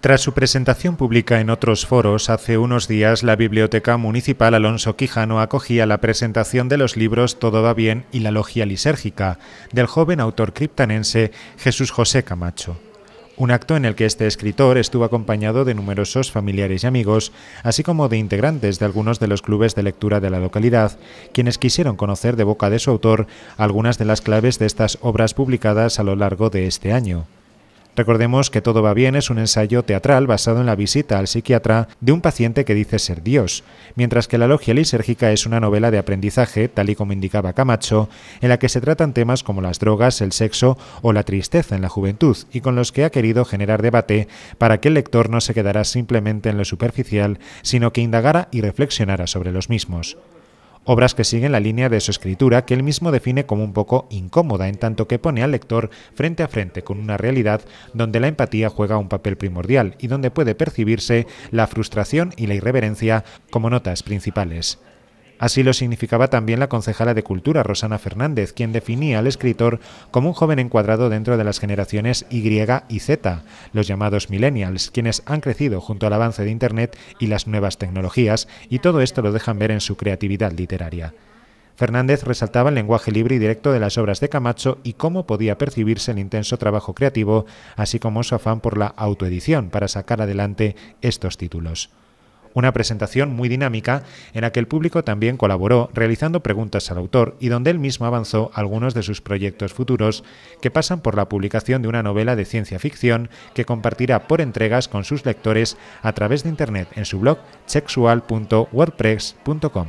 Tras su presentación pública en otros foros, hace unos días la Biblioteca Municipal Alonso Quijano acogía la presentación de los libros Todo va bien y La Logia Lisérgica, del joven autor criptanense Jesús José Camacho. Un acto en el que este escritor estuvo acompañado de numerosos familiares y amigos, así como de integrantes de algunos de los clubes de lectura de la localidad, quienes quisieron conocer de boca de su autor algunas de las claves de estas obras publicadas a lo largo de este año. Recordemos que Todo va bien es un ensayo teatral basado en la visita al psiquiatra de un paciente que dice ser Dios, mientras que La logia lisérgica es una novela de aprendizaje, tal y como indicaba Camacho, en la que se tratan temas como las drogas, el sexo o la tristeza en la juventud, y con los que ha querido generar debate para que el lector no se quedara simplemente en lo superficial, sino que indagara y reflexionara sobre los mismos obras que siguen la línea de su escritura que él mismo define como un poco incómoda, en tanto que pone al lector frente a frente con una realidad donde la empatía juega un papel primordial y donde puede percibirse la frustración y la irreverencia como notas principales. Así lo significaba también la concejala de Cultura, Rosana Fernández, quien definía al escritor como un joven encuadrado dentro de las generaciones Y y Z, los llamados millennials, quienes han crecido junto al avance de Internet y las nuevas tecnologías, y todo esto lo dejan ver en su creatividad literaria. Fernández resaltaba el lenguaje libre y directo de las obras de Camacho y cómo podía percibirse el intenso trabajo creativo, así como su afán por la autoedición para sacar adelante estos títulos. Una presentación muy dinámica en la que el público también colaboró realizando preguntas al autor y donde él mismo avanzó algunos de sus proyectos futuros que pasan por la publicación de una novela de ciencia ficción que compartirá por entregas con sus lectores a través de internet en su blog sexual.wordpress.com.